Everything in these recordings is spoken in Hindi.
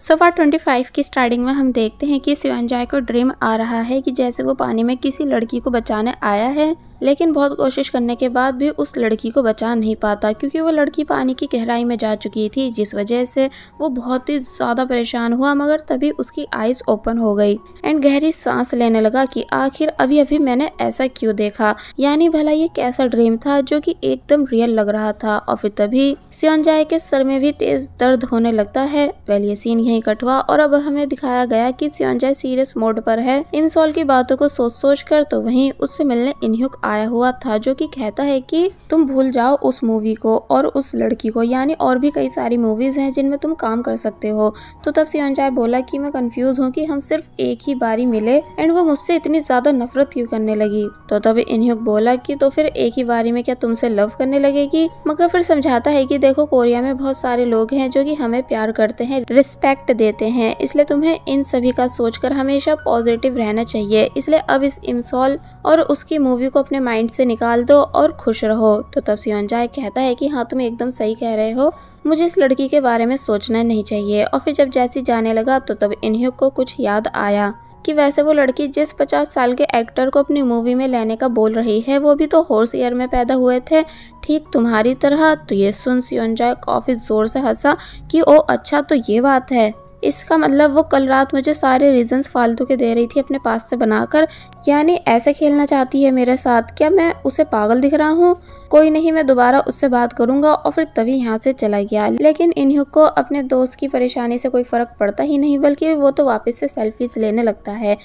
सो फार ट्वेंटी फाइव की स्टार्टिंग में हम देखते हैं कि सियोनजाय को ड्रीम आ रहा है कि जैसे वो पानी में किसी लड़की को बचाने आया है लेकिन बहुत कोशिश करने के बाद भी उस लड़की को बचा नहीं पाता क्योंकि वो लड़की पानी की गहराई में जा चुकी थी जिस वजह से वो बहुत ही ज़्यादा परेशान हुआ मगर तभी उसकी आइज़ ओपन हो गई एंड गहरी सांस लेने लगा कि आखिर अभी अभी मैंने ऐसा क्यों देखा यानी भला ये कैसा ड्रीम था जो कि एकदम रियल लग रहा था और फिर तभी सियोनजाए के सर में भी तेज दर्द होने लगता है वेल ये सीन यहीं कट हुआ और अब हमें दिखाया गया कि सियोनजाए सीरियस मोड पर है इमसोल की बातों को सोच सोच कर तो वहीं उससे मिलने इनहुक आ आया हुआ था जो कि कहता है कि तुम भूल जाओ उस मूवी को और उस लड़की को यानी और भी कई सारी मूवीज़ हैं जिनमें तुम काम कर सकते हो तो तब सियान बोला कि मैं कंफ्यूज हूँ कि हम सिर्फ एक ही बारी मिले एंड वो मुझसे इतनी ज़्यादा नफरत क्यों करने लगी तो तब इनह्युक बोला कि तो फिर एक ही बारी में क्या तुमसे लव करने लगेगी मगर फिर समझाता है कि देखो कोरिया में बहुत सारे लोग हैं जो कि हमें प्यार करते हैं रिस्पेक्ट देते हैं इसलिए तुम्हें इन सभी का सोचकर हमेशा पॉजिटिव रहना चाहिए इसलिए अब इस इमसॉल और उसकी मूवी को अपने माइंड से निकाल दो और खुश रहो तो तब सियोन जाए कहता है कि हाँ तुम एकदम सही कह रहे हो मुझे इस लड़की के बारे में सोचना नहीं चाहिए और फिर जब जैसी जाने लगा तो तब इन्हीं को कुछ याद आया कि वैसे वो लड़की जिस 50 साल के एक्टर को अपनी मूवी में लेने का बोल रही है वो भी तो हॉर्स ईयर में पैदा हुए थे ठीक तुम्हारी तरह तो ये सुन सियोन जाए काफ़ी ज़ोर से हंसा कि ओ अच्छा तो ये बात है इसका मतलब वो कल रात मुझे सारे रीजंस फालतू के दे रही थी अपने पास से बनाकर यानी ऐसे खेलना चाहती है मेरे साथ क्या मैं उसे पागल दिख रहा हूँ कोई नहीं मैं दोबारा उससे बात करूंगा और फिर तभी यहाँ से चला गया लेकिन इन्हीं को अपने दोस्त की परेशानी से कोई फ़र्क पड़ता ही नहीं बल्कि वो तो वापस से सेल्फीज लेने लगता है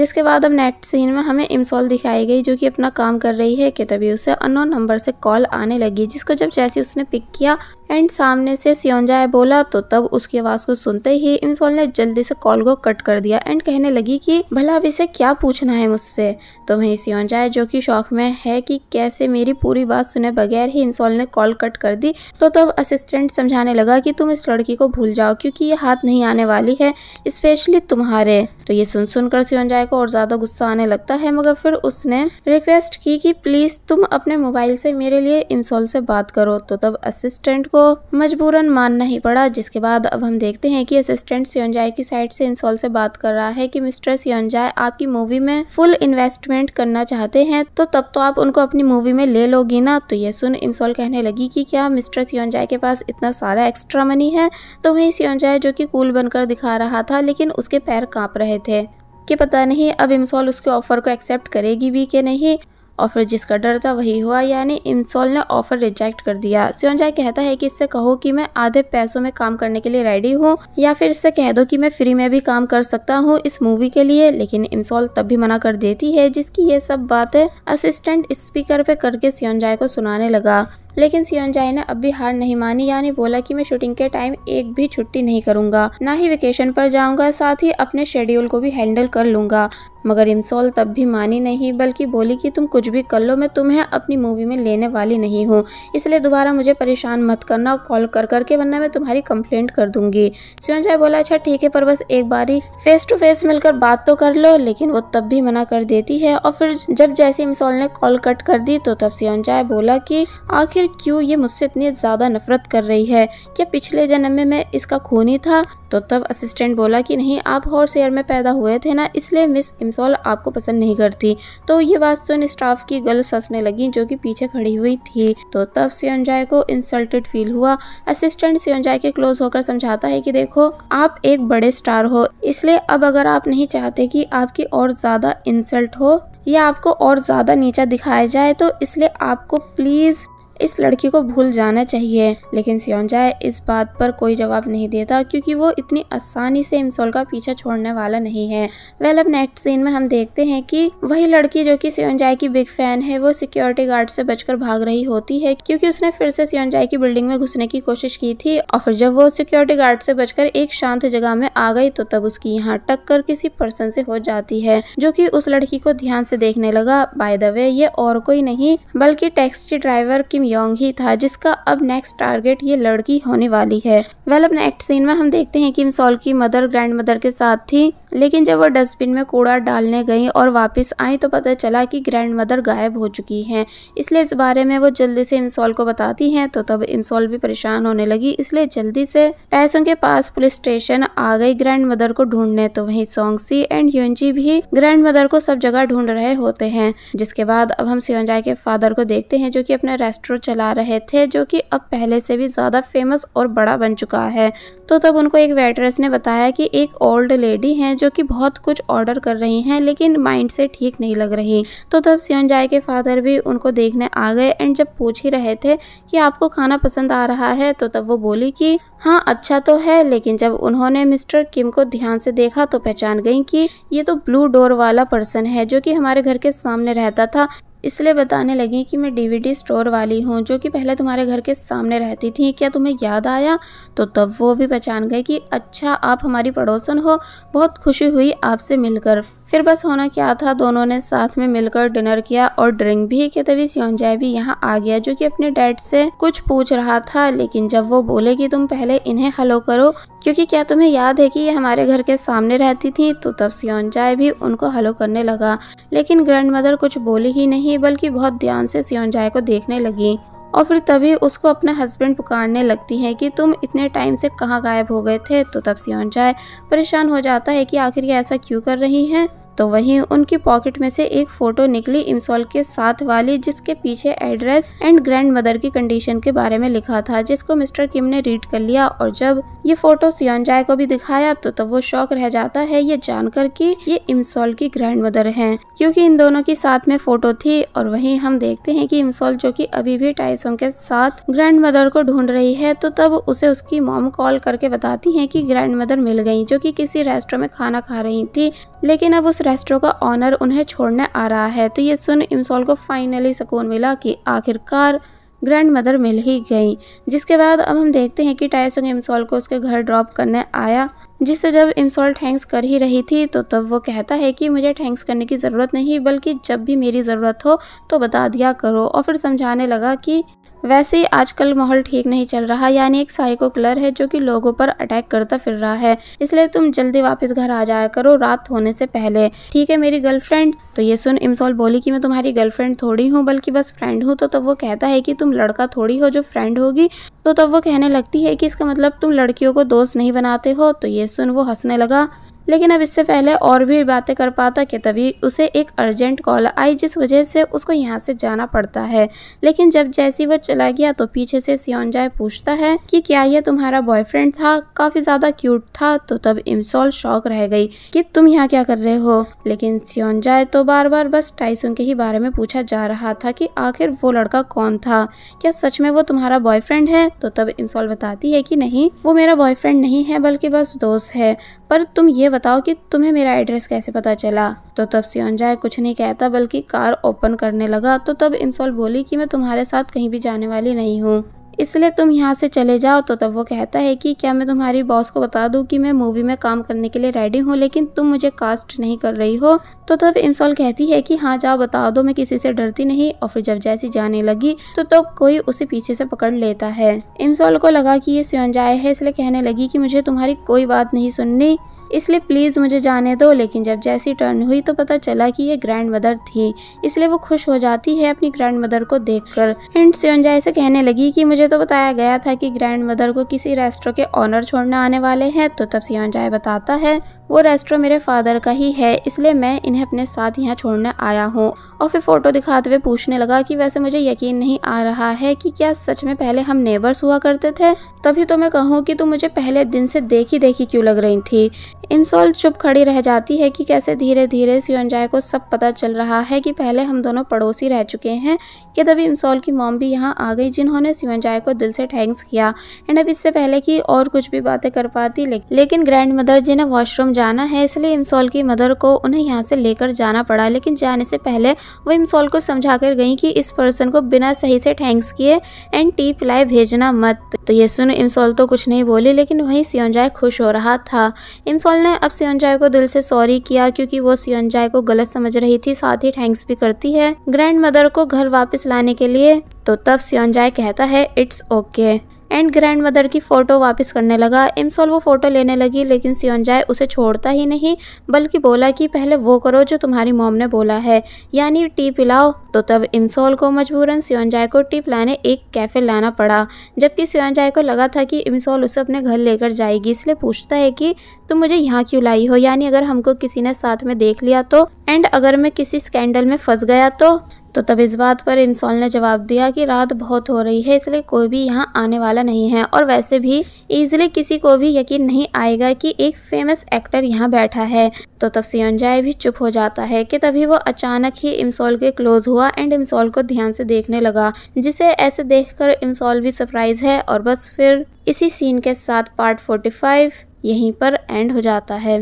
जिसके बाद अब नेक्स्ट सीन में हमें इमसोल दिखाई गई जो कि अपना काम कर रही है कि तभी उसे अनोन नंबर से कॉल आने लगी जिसको जब जैसे उसने पिक किया एंड सामने से सियोंजाए बोला तो तब उसकी आवाज़ को सुनते ही इमसोल ने जल्दी से कॉल को कट कर दिया एंड कहने लगी कि भला अब इसे क्या पूछना है मुझसे तो वही सियोंजाए जो कि शौक में है कि कैसे मेरी पूरी बात सुने बगैर ही इमसोल ने कॉल कट कर दी तो तब असिस्टेंट समझाने लगा कि तुम इस लड़की को भूल जाओ क्योंकि ये हाथ नहीं आने वाली है स्पेशली तुम्हारे तो ये सुन सुनकर सियोंजाए राय को और ज़्यादा गुस्सा आने लगता है मगर फिर उसने रिक्वेस्ट की कि प्लीज़ तुम अपने मोबाइल से मेरे लिए इंसॉल से बात करो तो तब असिस्टेंट को मजबूरन मानना ही पड़ा जिसके बाद अब हम देखते हैं कि असिस्टेंट सियोनजाय की साइड से इंसॉल से बात कर रहा है कि मिस्टर सियोनजाय आपकी मूवी में फुल इन्वेस्टमेंट करना चाहते हैं तो तब तो आप उनको अपनी मूवी में ले लोगी ना तो ये सुन इंसॉल कहने लगी कि क्या मिस्टर सियोनजाय के पास इतना सारा एक्स्ट्रा मनी है तो वही सियोनजाय जो कि कूल बनकर दिखा रहा था लेकिन उसके पैर कांप रहे थे कि पता नहीं अब इमसॉल उसके ऑफ़र को एक्सेप्ट करेगी भी कि नहीं ऑफ़र जिसका डर था वही हुआ यानी इमसॉल ने ऑफ़र रिजेक्ट कर दिया सियोनजाय कहता है कि इससे कहो कि मैं आधे पैसों में काम करने के लिए रेडी हूँ या फिर इससे कह दो कि मैं फ्री में भी काम कर सकता हूँ इस मूवी के लिए लेकिन इमसॉल तब भी मना कर देती है जिसकी ये सब बातें असिस्टेंट स्पीकर पे करके सियोनजाय को सुनाने लगा लेकिन सियोनजाई ने अब भी हार नहीं मानी यानी बोला कि मैं शूटिंग के टाइम एक भी छुट्टी नहीं करूंगा ना ही वेकेशन पर जाऊंगा साथ ही अपने शेड्यूल को भी हैंडल कर लूंगा मगर इमसोल तब भी मानी नहीं बल्कि बोली कि तुम कुछ भी कर लो मैं तुम्हें अपनी मूवी में लेने वाली नहीं हूँ इसलिए दोबारा मुझे परेशान मत करना कॉल कर करके वरना मैं तुम्हारी कंप्लेंट कर दूंगी सुनजाय बोला अच्छा ठीक है पर बस एक बार ही फेस टू फेस मिलकर बात तो कर लो लेकिन वो तब भी मना कर देती है और फिर जब जैसे इमसोल ने कॉल कट कर दी तो तब सियोनजाय बोला की आखिर आखिर क्यों ये मुझसे इतनी ज़्यादा नफरत कर रही है क्या पिछले जन्म में मैं इसका खूनी था तो तब असिस्टेंट बोला कि नहीं आप हॉर्स एयर में पैदा हुए थे ना इसलिए मिस इमसॉल आपको पसंद नहीं करती तो ये बात सुन स्टाफ की गर्ल ससने लगी जो कि पीछे खड़ी हुई थी तो तब सियनजाय को इंसल्टेड फील हुआ असिस्टेंट सियनजाय के क्लोज होकर समझाता है कि देखो आप एक बड़े स्टार हो इसलिए अब अगर आप नहीं चाहते कि आपकी और ज़्यादा इंसल्ट हो या आपको और ज़्यादा नीचा दिखाया जाए तो इसलिए आपको प्लीज़ इस लड़की को भूल जाना चाहिए लेकिन सियोनजाए इस बात पर कोई जवाब नहीं देता क्योंकि वो इतनी आसानी से इमसोल का पीछा छोड़ने वाला नहीं है वेल अब नेक्स्ट सीन में हम देखते हैं कि वही लड़की जो कि सियोनजाए की बिग फैन है वो सिक्योरिटी गार्ड से बचकर भाग रही होती है क्योंकि उसने फिर से सियोनजाए की बिल्डिंग में घुसने की कोशिश की थी और फिर जब वो सिक्योरिटी गार्ड से बचकर एक शांत जगह में आ गई तो तब उसकी यहाँ टक्कर किसी पर्सन से हो जाती है जो की उस लड़की को ध्यान से देखने लगा बाय द वे ये और कोई नहीं बल्कि टैक्सी ड्राइवर की योंग ही था जिसका अब नेक्स्ट टारगेट ये लड़की होने वाली है वेल अब नेक्स्ट सीन में हम देखते हैं कि मिसोल की मदर ग्रैंड मदर के साथ थी लेकिन जब वो डस्टबिन में कूड़ा डालने गई और वापस आई तो पता चला कि ग्रैंड मदर गायब हो चुकी हैं इसलिए इस बारे में वो जल्दी से इंसॉल को बताती हैं तो तब इंसॉल भी परेशान होने लगी इसलिए जल्दी से टैसन के पास पुलिस स्टेशन आ गई ग्रैंड मदर को ढूंढने तो वहीं सोंगसी एंड यूनजी भी ग्रैंड मदर को सब जगह ढूंढ रहे होते हैं जिसके बाद अब हम सियोजा के फादर को देखते हैं जो की अपना रेस्टोरेंट चला रहे थे जो की अब पहले से भी ज़्यादा फेमस और बड़ा बन चुका है तो तब उनको एक वेटरेस ने बताया की एक ओल्ड लेडी है जो कि बहुत कुछ ऑर्डर कर रही हैं लेकिन माइंड से ठीक नहीं लग रही तो तब सियोन के फादर भी उनको देखने आ गए एंड जब पूछ ही रहे थे कि आपको खाना पसंद आ रहा है तो तब वो बोली कि हाँ अच्छा तो है लेकिन जब उन्होंने मिस्टर किम को ध्यान से देखा तो पहचान गई कि ये तो ब्लू डोर वाला पर्सन है जो कि हमारे घर के सामने रहता था इसलिए बताने लगी कि मैं डीवीडी स्टोर वाली हूँ जो कि पहले तुम्हारे घर के सामने रहती थी क्या तुम्हें याद आया तो तब वो भी पहचान गए कि अच्छा आप हमारी पड़ोसन हो बहुत खुशी हुई आपसे मिलकर फिर बस होना क्या था दोनों ने साथ में मिलकर डिनर किया और ड्रिंक भी किया तभी सियोनजाय भी यहाँ आ गया जो कि अपने डैड से कुछ पूछ रहा था लेकिन जब वो बोले कि तुम पहले इन्हें हलो करो क्योंकि क्या तुम्हें याद है कि ये हमारे घर के सामने रहती थी तो तब जाए भी उनको हलो करने लगा लेकिन ग्रैंड मदर कुछ बोली ही नहीं बल्कि बहुत ध्यान से जाए को देखने लगी और फिर तभी उसको अपना हस्बैंड पुकारने लगती है कि तुम इतने टाइम से कहाँ गायब हो गए थे तो तब जाए परेशान हो जाता है कि आखिर ये ऐसा क्यों कर रही हैं तो वहीं उनकी पॉकेट में से एक फोटो निकली इम्सॉल के साथ वाली जिसके पीछे एड्रेस एंड ग्रैंड मदर की कंडीशन के बारे में लिखा था जिसको मिस्टर किम ने रीड कर लिया और जब ये फोटो सियोनजाय को भी दिखाया तो तब वो शौक रह जाता है ये जानकर कि ये इमसॉल की ग्रैंड मदर है क्यूँकी इन दोनों की साथ में फोटो थी और वही हम देखते है की इम्सॉल जो की अभी भी टाइसों के साथ ग्रैंड मदर को ढूंढ रही है तो तब उसे उसकी मोम कॉल करके बताती है की ग्रैंड मदर मिल गयी जो की किसी रेस्टोरेंट में खाना खा रही थी लेकिन अब उस कैस्ट्रो का ऑनर उन्हें छोड़ने आ रहा है तो ये सुन इमसॉल को फाइनली सुकून मिला कि आखिरकार ग्रैंड मदर मिल ही गई जिसके बाद अब हम देखते हैं कि टायसंग इमसॉल को उसके घर ड्रॉप करने आया जिससे जब इमसॉल थैंक्स कर ही रही थी तो तब वो कहता है कि मुझे थैंक्स करने की ज़रूरत नहीं बल्कि जब भी मेरी ज़रूरत हो तो बता दिया करो और फिर समझाने लगा कि वैसे ही आजकल माहौल ठीक नहीं चल रहा यानी एक साइको किलर है जो कि लोगों पर अटैक करता फिर रहा है इसलिए तुम जल्दी वापस घर आ जाया करो रात होने से पहले ठीक है मेरी गर्लफ्रेंड तो ये सुन इमसोल बोली कि मैं तुम्हारी गर्लफ्रेंड थोड़ी हूँ बल्कि बस फ्रेंड हूँ तो तब वो कहता है कि तुम लड़का थोड़ी हो जो फ्रेंड होगी तो तब वो कहने लगती है कि इसका मतलब तुम लड़कियों को दोस्त नहीं बनाते हो तो ये सुन वो हंसने लगा लेकिन अब इससे पहले और भी बातें कर पाता कि तभी उसे एक अर्जेंट कॉल आई जिस वजह से उसको यहाँ से जाना पड़ता है लेकिन जब जैसी वह चला गया तो पीछे से सियोनजाय पूछता है कि क्या यह तुम्हारा बॉयफ्रेंड था काफी ज्यादा क्यूट था तो तब इमसोल शौक रह गई कि तुम यहाँ क्या कर रहे हो लेकिन सियोनजाय तो बार बार बस टाइसन के ही बारे में पूछा जा रहा था की आखिर वो लड़का कौन था क्या सच में वो तुम्हारा बॉयफ्रेंड है तो तब इमसोल बताती है की नहीं वो मेरा बॉयफ्रेंड नहीं है बल्कि बस दोस्त है पर तुम ये बताओ कि तुम्हें मेरा एड्रेस कैसे पता चला तो तब सियोनजाए कुछ नहीं कहता बल्कि कार ओपन करने लगा तो तब इमसोल बोली कि मैं तुम्हारे साथ कहीं भी जाने वाली नहीं हूँ इसलिए तुम यहाँ से चले जाओ तो तब वो कहता है कि क्या मैं तुम्हारी बॉस को बता दूँ कि मैं मूवी में काम करने के लिए रेडी हूँ लेकिन तुम मुझे कास्ट नहीं कर रही हो तो तब इमसोल कहती है कि हाँ जाओ बता दो मैं किसी से डरती नहीं और फिर जब जैसी जाने लगी तो तब तो कोई उसे पीछे से पकड़ लेता है इंसॉल को लगा की ये सियोनजाए है इसलिए कहने लगी की मुझे तुम्हारी कोई बात नहीं सुननी इसलिए प्लीज़ मुझे जाने दो लेकिन जब जैसी टर्न हुई तो पता चला कि ये ग्रैंड मदर थी इसलिए वो खुश हो जाती है अपनी ग्रैंड मदर को देखकर एंड सियोनजाई से कहने लगी कि मुझे तो बताया गया था कि ग्रैंड मदर को किसी रेस्टोरों के ऑनर छोड़ने आने वाले हैं तो तब सियोनजाई बताता है वो रेस्टोर मेरे फादर का ही है इसलिए मैं इन्हें अपने साथ यहाँ छोड़ने आया हूँ और फिर फोटो दिखाते हुए पूछने लगा कि वैसे मुझे यकीन नहीं आ रहा है कि क्या सच में पहले हम नेबर्स हुआ करते थे तभी तो मैं कहूँ कि तुम मुझे पहले दिन से देखी देखी क्यों लग रही थी इंसोल चुप खड़ी रह जाती है कि कैसे धीरे धीरे सियोनजाय को सब पता चल रहा है कि पहले हम दोनों पड़ोसी रह चुके हैं कि तभी इंसोल की मॉम भी यहाँ आ गई जिन्होंने सियोनजाय को दिल से थैंक्स किया एंड अब इससे पहले कि और कुछ भी बातें कर पाती ले, लेकिन ग्रैंड मदर जी ने वॉशरूम जाना है इसलिए इमसोल की मदर को उन्हें यहाँ से लेकर जाना पड़ा लेकिन जाने से पहले वो इमसोल को समझा कर गई कि इस पर्सन को बिना सही से थैंक्स किए एंड टी पिलाए भेजना मत तो ये सुन इमसोल तो कुछ नहीं बोली लेकिन वहीं सियोनजाय खुश हो रहा था इमसोल ने अब सियोनजाय को दिल से सॉरी किया क्योंकि वो सियोनजाय को गलत समझ रही थी साथ ही थैंक्स भी करती है ग्रैंड मदर को घर वापस लाने के लिए तो तब सियोनजाय कहता है it's okay okay. And grandmother की फ़ोटो वापस करने लगा इम्सॉल वो फ़ोटो लेने लगी लेकिन सियोनजाय उसे छोड़ता ही नहीं बल्कि बोला कि पहले वो करो जो तुम्हारी मोम ने बोला है यानी टी पिलाओ तो तब इम्सॉल को मजबूरन सियोनजाय को टी पिलाने एक कैफ़े लाना पड़ा जबकि सियोनजाय को लगा था कि इम्सॉल उसे अपने घर लेकर जाएगी इसलिए पूछता है कि तुम मुझे यहाँ क्यों लाई हो यानी अगर हमको किसी ने साथ में देख लिया तो एंड अगर मैं किसी स्कैंडल में फंस गया तो तो तब इस बात पर इंसॉल ने जवाब दिया कि रात बहुत हो रही है इसलिए कोई भी यहाँ आने वाला नहीं है और वैसे भी इजिली किसी को भी यकीन नहीं आएगा कि एक फेमस एक्टर यहाँ बैठा है तो तब सियोनजाए भी चुप हो जाता है कि तभी वो अचानक ही इमसॉल के क्लोज हुआ एंड इमसॉल को ध्यान से देखने लगा जिसे ऐसे देखकर इमसॉल भी सरप्राइज है और बस फिर इसी सीन के साथ पार्ट 45 यहीं पर एंड हो जाता है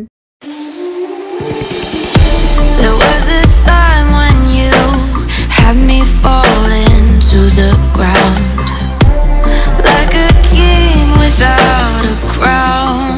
got me falling to the ground like a king without a crown.